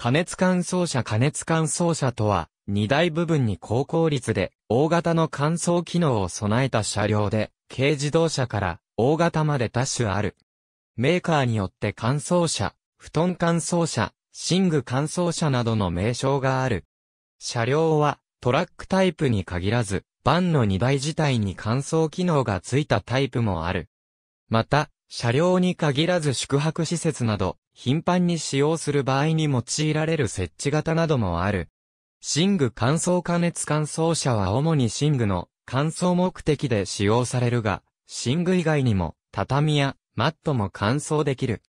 加熱乾燥車加熱乾燥車とは、荷台部分に高効率で、大型の乾燥機能を備えた車両で、軽自動車から大型まで多種ある。メーカーによって乾燥車、布団乾燥車、寝具乾燥車などの名称がある。車両は、トラックタイプに限らず、バンの荷台自体に乾燥機能がついたタイプもある。また、車両に限らず宿泊施設など、頻繁に使用する場合に用いられる設置型などもある。寝具乾燥加熱乾燥車は主に寝具の乾燥目的で使用されるが、寝具以外にも畳やマットも乾燥できる。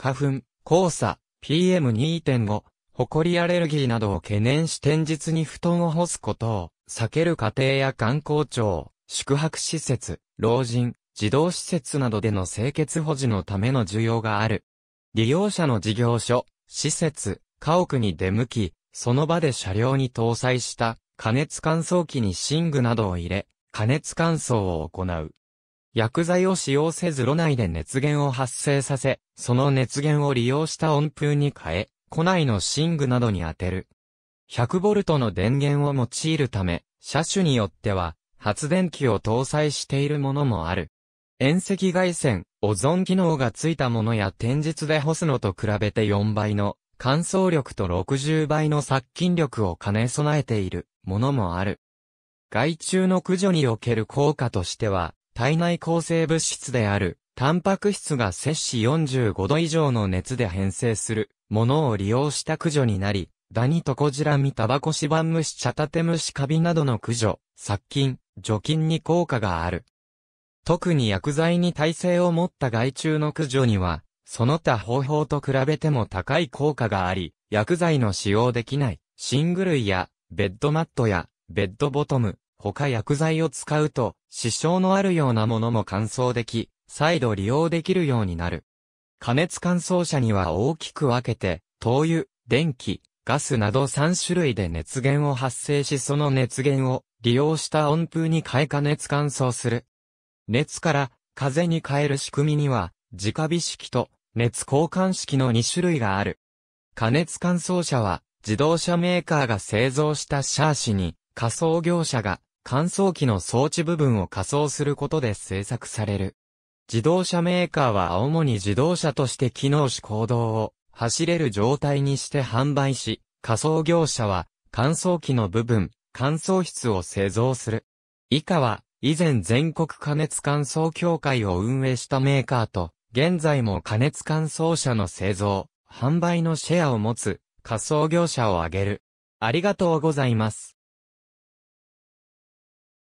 花粉、黄砂、PM2.5、ホコリアレルギーなどを懸念し天日に布団を干すことを避ける家庭や観光庁、宿泊施設、老人、児童施設などでの清潔保持のための需要がある。利用者の事業所、施設、家屋に出向き、その場で車両に搭載した加熱乾燥機に寝具などを入れ、加熱乾燥を行う。薬剤を使用せず炉内で熱源を発生させ、その熱源を利用した温風に変え、庫内の寝具などに当てる。100V の電源を用いるため、車種によっては、発電機を搭載しているものもある。遠赤外線、オゾン機能がついたものや天日で干すのと比べて4倍の乾燥力と60倍の殺菌力を兼ね備えているものもある。害虫の駆除における効果としては、体内構成物質である、タンパク質が摂氏45度以上の熱で変性するものを利用した駆除になり、ダニトコジラミタバコシバンムシチャタテムシカビなどの駆除、殺菌、除菌に効果がある。特に薬剤に耐性を持った害虫の駆除には、その他方法と比べても高い効果があり、薬剤の使用できない、シング類や、ベッドマットや、ベッドボトム、他薬剤を使うと、支障のあるようなものも乾燥でき、再度利用できるようになる。加熱乾燥車には大きく分けて、灯油、電気、ガスなど3種類で熱源を発生しその熱源を利用した温風に変え加熱乾燥する熱から風に変える仕組みには、直火式と熱交換式の2種類がある。加熱乾燥車は、自動車メーカーが製造したシャーシに、仮想業者が乾燥機の装置部分を仮想することで製作される。自動車メーカーは主に自動車として機能し行動を走れる状態にして販売し、仮想業者は乾燥機の部分、乾燥室を製造する。以下は以前全国加熱乾燥協会を運営したメーカーと、現在も加熱乾燥車の製造、販売のシェアを持つ、仮想業者を挙げる。ありがとうございます。